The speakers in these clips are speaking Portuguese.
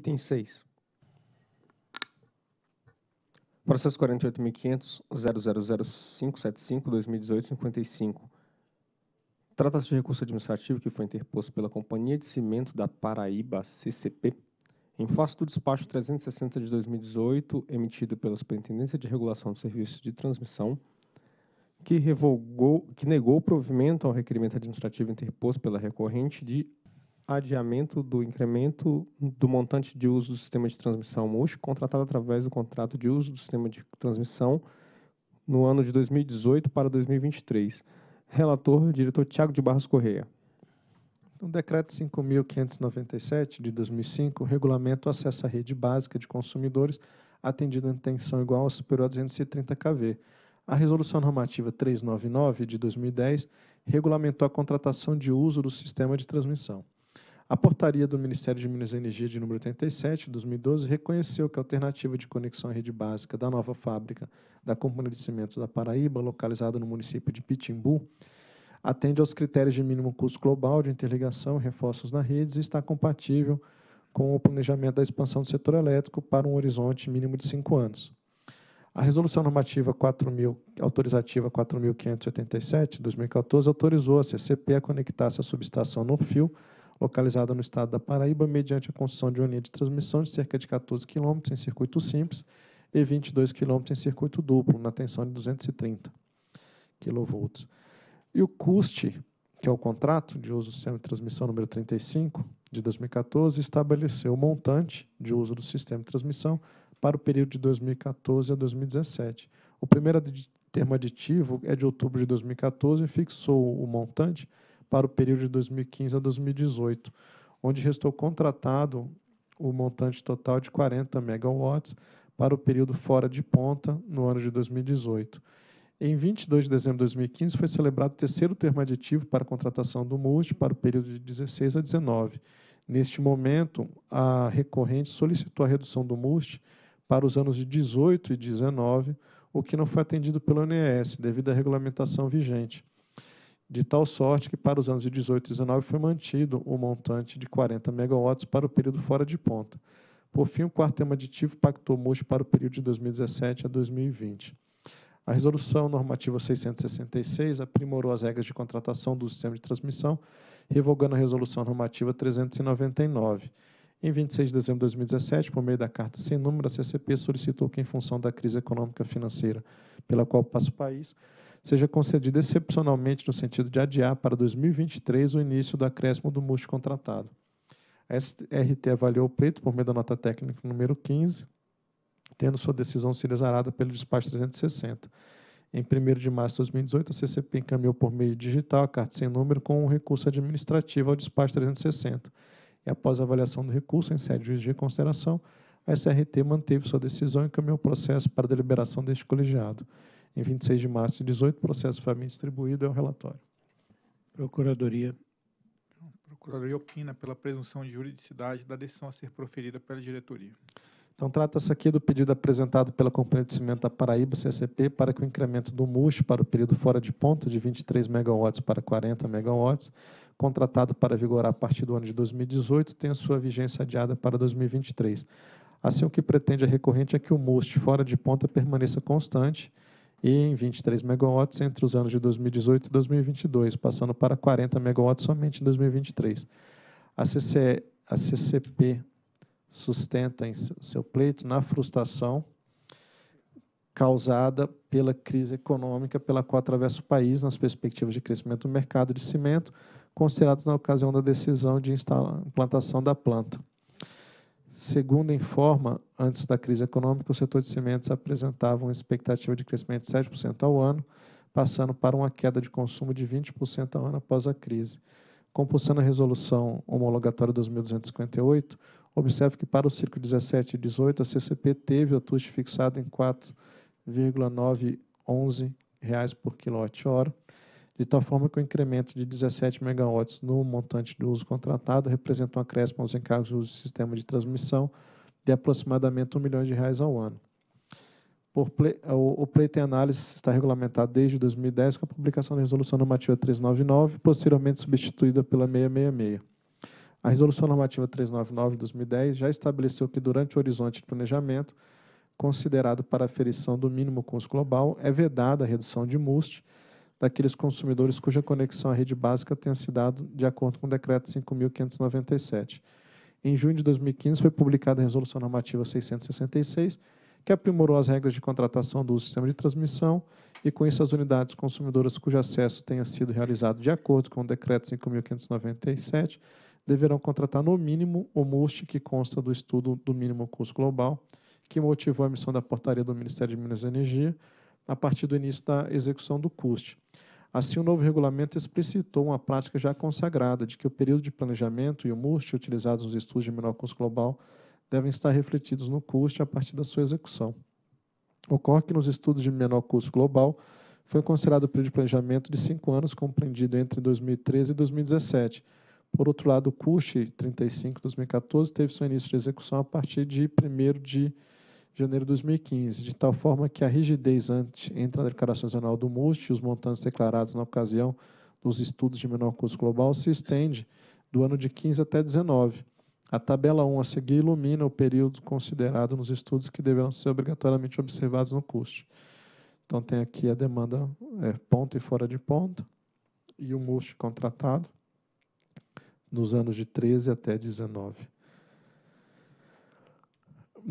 Item 6. Processo 48.500.000575.2018.55. Trata-se de recurso administrativo que foi interposto pela Companhia de Cimento da Paraíba, CCP, em face do despacho 360 de 2018, emitido pela Superintendência de Regulação dos Serviços de Transmissão, que, revogou, que negou o provimento ao requerimento administrativo interposto pela recorrente de adiamento do incremento do montante de uso do sistema de transmissão MUSH contratado através do contrato de uso do sistema de transmissão no ano de 2018 para 2023. Relator, diretor Tiago de Barros Correia. O Decreto 5.597, de 2005, regulamenta o acesso à rede básica de consumidores atendida em tensão igual ou superior a 230 kV. A Resolução Normativa 399, de 2010, regulamentou a contratação de uso do sistema de transmissão. A portaria do Ministério de Minas e Energia de número 87, de 2012, reconheceu que a alternativa de conexão à rede básica da nova fábrica da Companhia de Cimento da Paraíba, localizada no município de Pitimbu, atende aos critérios de mínimo custo global de interligação e reforços na rede e está compatível com o planejamento da expansão do setor elétrico para um horizonte mínimo de cinco anos. A Resolução Normativa 4000, Autorizativa 4.587, de 2014, autorizou a CCP a conectar-se à subestação no fio localizada no estado da Paraíba, mediante a construção de uma linha de transmissão de cerca de 14 km em circuito simples e 22 km em circuito duplo, na tensão de 230 kV. E o CUST, que é o contrato de uso do sistema de transmissão número 35 de 2014, estabeleceu o montante de uso do sistema de transmissão para o período de 2014 a 2017. O primeiro termo aditivo é de outubro de 2014 e fixou o montante para o período de 2015 a 2018, onde restou contratado o montante total de 40 megawatts para o período fora de ponta no ano de 2018. Em 22 de dezembro de 2015 foi celebrado o terceiro termo aditivo para a contratação do MUST para o período de 16 a 19. Neste momento, a recorrente solicitou a redução do MUST para os anos de 18 e 19, o que não foi atendido pelo INES devido à regulamentação vigente de tal sorte que para os anos de 18 e 19 foi mantido o montante de 40 megawatts para o período fora de ponta. Por fim, o quarto tema aditivo pactou MUST para o período de 2017 a 2020. A resolução normativa 666 aprimorou as regras de contratação do sistema de transmissão, revogando a resolução normativa 399. Em 26 de dezembro de 2017, por meio da carta sem número, a CCP solicitou que, em função da crise econômica financeira pela qual passa o país, seja concedida excepcionalmente no sentido de adiar para 2023 o início do acréscimo do múltiplo contratado. A SRT avaliou o preto por meio da nota técnica número 15, tendo sua decisão exarada pelo despacho 360. Em 1 de março de 2018, a CCP encaminhou por meio digital a carta sem número com um recurso administrativo ao despacho 360. E após a avaliação do recurso em sede de juiz de reconsideração, a SRT manteve sua decisão e encaminhou o processo para deliberação deste colegiado em 26 de março de 18, processo foi distribuído, é o relatório. Procuradoria. Procuradoria opina pela presunção de juridicidade da decisão a ser proferida pela diretoria. Então, trata-se aqui do pedido apresentado pela Companhia de Cimento da Paraíba, CCP, para que o incremento do MUS para o período fora de ponta de 23 MW para 40 MW, contratado para vigorar a partir do ano de 2018, tenha sua vigência adiada para 2023. Assim, o que pretende a recorrente é que o MUST fora de ponta permaneça constante e em 23 megawatts entre os anos de 2018 e 2022, passando para 40 megawatts somente em 2023. A, CC, a CCP sustenta em seu pleito na frustração causada pela crise econômica pela qual atravessa o país nas perspectivas de crescimento do mercado de cimento, consideradas na ocasião da decisão de implantação da planta. Segundo informa, antes da crise econômica, o setor de cimentos apresentava uma expectativa de crescimento de 7% ao ano, passando para uma queda de consumo de 20% ao ano após a crise. Compulsando a resolução homologatória 2258, observe que para o ciclo 17 e 18, a CCP teve o TUST fixado em R$ 4,911 por quilowatt-hora, de tal forma que o incremento de 17 megawatts no montante do uso contratado representa um acréscimo aos encargos do sistema de transmissão de aproximadamente 1 milhão de reais ao ano. o, o pleito em análise está regulamentado desde 2010 com a publicação da Resolução Normativa 399, posteriormente substituída pela 666. A Resolução Normativa 399 de 2010 já estabeleceu que, durante o horizonte de planejamento, considerado para aferição do mínimo custo global, é vedada a redução de MUST, daqueles consumidores cuja conexão à rede básica tenha se dado de acordo com o Decreto 5.597. Em junho de 2015, foi publicada a Resolução Normativa 666, que aprimorou as regras de contratação do sistema de transmissão e, com isso, as unidades consumidoras cujo acesso tenha sido realizado de acordo com o Decreto 5.597 deverão contratar, no mínimo, o MUST que consta do estudo do mínimo custo global, que motivou a emissão da portaria do Ministério de Minas e Energia, a partir do início da execução do CUST. Assim, o novo regulamento explicitou uma prática já consagrada de que o período de planejamento e o MUST utilizados nos estudos de menor custo global devem estar refletidos no custe a partir da sua execução. Ocorre que nos estudos de menor custo global foi considerado o período de planejamento de cinco anos compreendido entre 2013 e 2017. Por outro lado, o custe 35 2014 teve seu início de execução a partir de 1 de de janeiro de 2015, de tal forma que a rigidez ante, entre a declaração anual do MUST e os montantes declarados na ocasião dos estudos de menor custo global se estende do ano de 15 até 19. A tabela 1 a seguir ilumina o período considerado nos estudos que deverão ser obrigatoriamente observados no custo. Então, tem aqui a demanda é, ponto e fora de ponto e o MUST contratado nos anos de 13 até 19.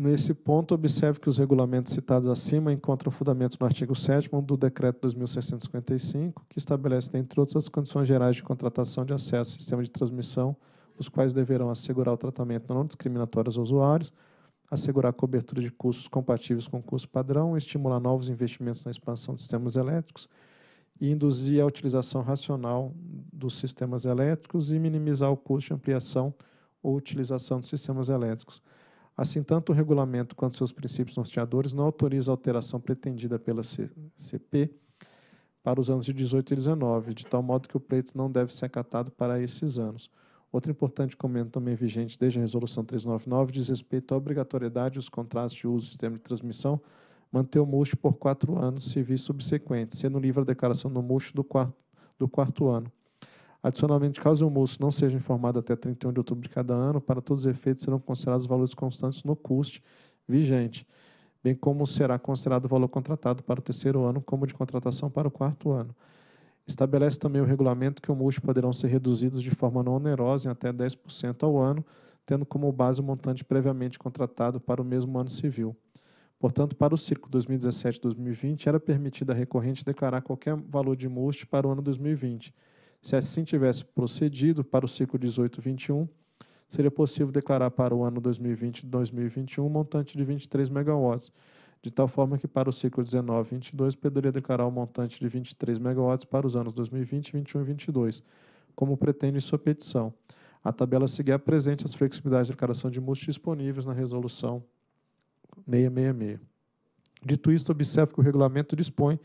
Nesse ponto, observe que os regulamentos citados acima encontram fundamento no artigo 7 do Decreto 2655, que estabelece, entre outras, as condições gerais de contratação de acesso ao sistema de transmissão, os quais deverão assegurar o tratamento não discriminatório aos usuários, assegurar a cobertura de custos compatíveis com o custo padrão, estimular novos investimentos na expansão de sistemas elétricos e induzir a utilização racional dos sistemas elétricos e minimizar o custo de ampliação ou utilização dos sistemas elétricos. Assim, tanto o regulamento quanto seus princípios norteadores não autoriza a alteração pretendida pela CP para os anos de 18 e 19, de tal modo que o pleito não deve ser acatado para esses anos. Outro importante comento também vigente desde a Resolução 399 diz respeito à obrigatoriedade dos contratos de uso do sistema de transmissão manter o MUST por quatro anos civis subsequentes, sendo livre a declaração do MUST do quarto, do quarto ano. Adicionalmente, caso o almoço não seja informado até 31 de outubro de cada ano, para todos os efeitos serão considerados valores constantes no custo vigente, bem como será considerado o valor contratado para o terceiro ano como de contratação para o quarto ano. Estabelece também o regulamento que o multi poderão ser reduzidos de forma não onerosa em até 10% ao ano, tendo como base o montante previamente contratado para o mesmo ano civil. Portanto, para o ciclo 2017-2020, era permitida a recorrente declarar qualquer valor de multi para o ano 2020 se assim tivesse procedido para o ciclo 18-21, seria possível declarar para o ano 2020 2021 um montante de 23 megawatts, de tal forma que para o ciclo 19-22 poderia declarar um montante de 23 megawatts para os anos 2020, 21 e 22, como pretende sua petição. A tabela seguinte apresenta as flexibilidades de declaração de múltiplos disponíveis na resolução 666. Dito isto, observo que o regulamento dispõe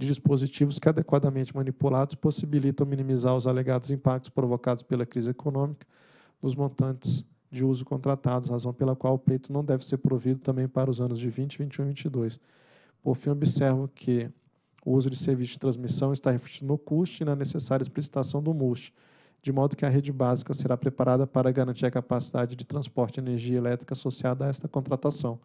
de dispositivos que, adequadamente manipulados, possibilitam minimizar os alegados impactos provocados pela crise econômica nos montantes de uso contratados, razão pela qual o pleito não deve ser provido também para os anos de 20, 21 e 22. Por fim, observo que o uso de serviço de transmissão está refletido no custo e na necessária explicitação do MUST, de modo que a rede básica será preparada para garantir a capacidade de transporte de energia elétrica associada a esta contratação.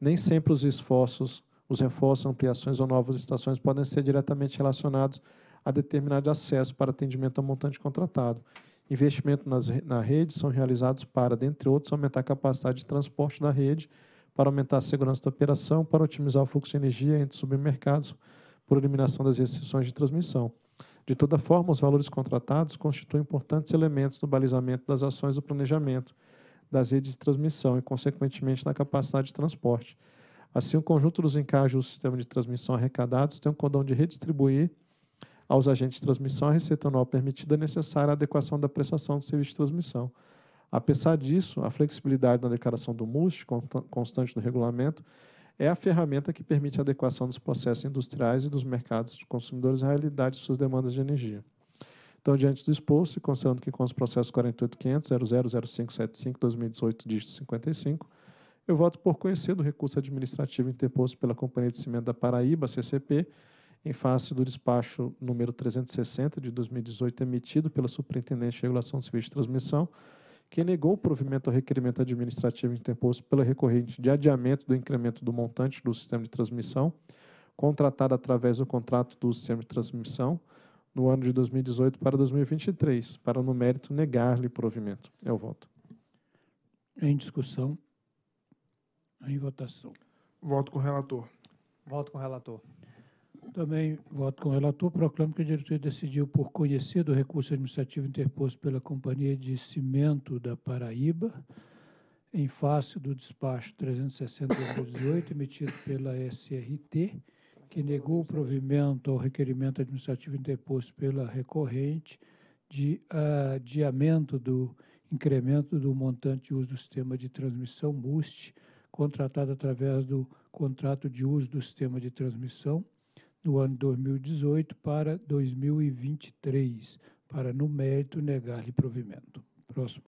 Nem sempre os esforços os reforços, ampliações ou novas estações podem ser diretamente relacionados a determinado acesso para atendimento ao montante contratado. Investimentos nas, na rede são realizados para, dentre outros, aumentar a capacidade de transporte da rede, para aumentar a segurança da operação, para otimizar o fluxo de energia entre submercados, por eliminação das restrições de transmissão. De toda forma, os valores contratados constituem importantes elementos no balizamento das ações do planejamento das redes de transmissão e, consequentemente, na capacidade de transporte. Assim, o conjunto dos encaixes do sistema de transmissão arrecadados tem o condão de redistribuir aos agentes de transmissão a receita anual permitida necessária à adequação da prestação do serviço de transmissão. Apesar disso, a flexibilidade na declaração do MUST, constante no regulamento, é a ferramenta que permite a adequação dos processos industriais e dos mercados de consumidores à realidade de suas demandas de energia. Então, diante do exposto, e considerando que com os processos 48.500.0005.75.2018, dígito 55, eu voto por conhecer do recurso administrativo interposto pela Companhia de Cimento da Paraíba, CCP, em face do despacho número 360 de 2018 emitido pela Superintendente de Regulação do Serviço de Transmissão, que negou o provimento ao requerimento administrativo interposto pela recorrente de adiamento do incremento do montante do sistema de transmissão, contratado através do contrato do sistema de transmissão no ano de 2018 para 2023, para no mérito negar-lhe provimento. É o voto. Em discussão. Em votação. Voto com o relator. Voto com o relator. Também voto com o relator. Proclamo que a diretoria decidiu por conhecer do recurso administrativo interposto pela Companhia de Cimento da Paraíba, em face do despacho 360-2018, emitido pela SRT, que negou o provimento ao requerimento administrativo interposto pela recorrente de adiamento do incremento do montante de uso do sistema de transmissão MUST contratado através do contrato de uso do sistema de transmissão no ano 2018 para 2023, para, no mérito, negar-lhe provimento. Próximo.